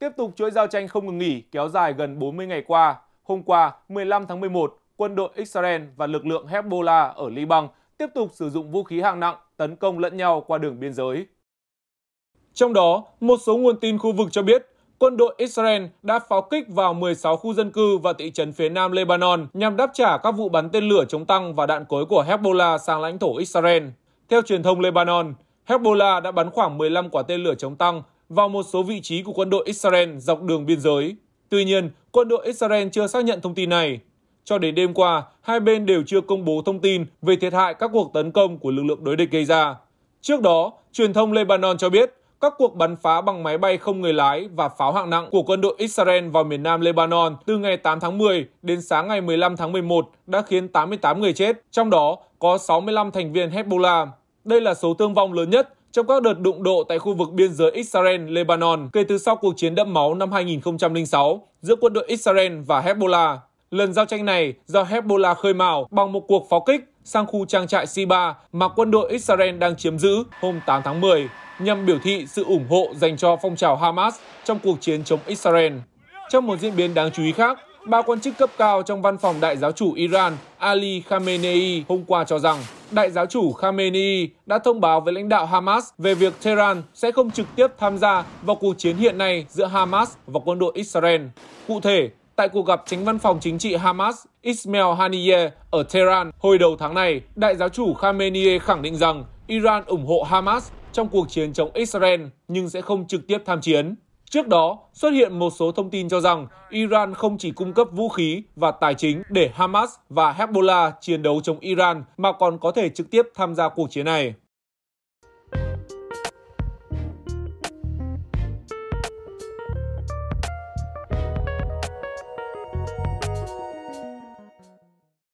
Tiếp tục chuỗi giao tranh không ngừng nghỉ kéo dài gần 40 ngày qua, hôm qua 15 tháng 11, quân đội Israel và lực lượng Hezbollah ở Liban tiếp tục sử dụng vũ khí hạng nặng tấn công lẫn nhau qua đường biên giới. Trong đó, một số nguồn tin khu vực cho biết quân đội Israel đã pháo kích vào 16 khu dân cư và thị trấn phía nam Lebanon nhằm đáp trả các vụ bắn tên lửa chống tăng và đạn cối của Hezbollah sang lãnh thổ Israel. Theo truyền thông Lebanon, Hezbollah đã bắn khoảng 15 quả tên lửa chống tăng vào một số vị trí của quân đội Israel dọc đường biên giới. Tuy nhiên, quân đội Israel chưa xác nhận thông tin này. Cho đến đêm qua, hai bên đều chưa công bố thông tin về thiệt hại các cuộc tấn công của lực lượng đối địch gây ra. Trước đó, truyền thông Lebanon cho biết các cuộc bắn phá bằng máy bay không người lái và pháo hạng nặng của quân đội Israel vào miền nam Lebanon từ ngày 8 tháng 10 đến sáng ngày 15 tháng 11 đã khiến 88 người chết, trong đó có 65 thành viên Hezbollah. Đây là số thương vong lớn nhất trong các đợt đụng độ tại khu vực biên giới Israel-Lebanon kể từ sau cuộc chiến đẫm máu năm 2006 giữa quân đội Israel và Hezbollah. Lần giao tranh này do Hezbollah khơi mào bằng một cuộc pháo kích sang khu trang trại Siba mà quân đội Israel đang chiếm giữ hôm 8 tháng 10 nhằm biểu thị sự ủng hộ dành cho phong trào Hamas trong cuộc chiến chống Israel. Trong một diễn biến đáng chú ý khác, ba quan chức cấp cao trong văn phòng đại giáo chủ Iran Ali Khamenei hôm qua cho rằng Đại giáo chủ Khamenei đã thông báo với lãnh đạo Hamas về việc Tehran sẽ không trực tiếp tham gia vào cuộc chiến hiện nay giữa Hamas và quân đội Israel. Cụ thể, tại cuộc gặp chính văn phòng chính trị Hamas Ismail Haniyeh ở Tehran hồi đầu tháng này, đại giáo chủ Khamenei khẳng định rằng Iran ủng hộ Hamas trong cuộc chiến chống Israel nhưng sẽ không trực tiếp tham chiến. Trước đó, xuất hiện một số thông tin cho rằng Iran không chỉ cung cấp vũ khí và tài chính để Hamas và Hezbollah chiến đấu chống Iran mà còn có thể trực tiếp tham gia cuộc chiến này.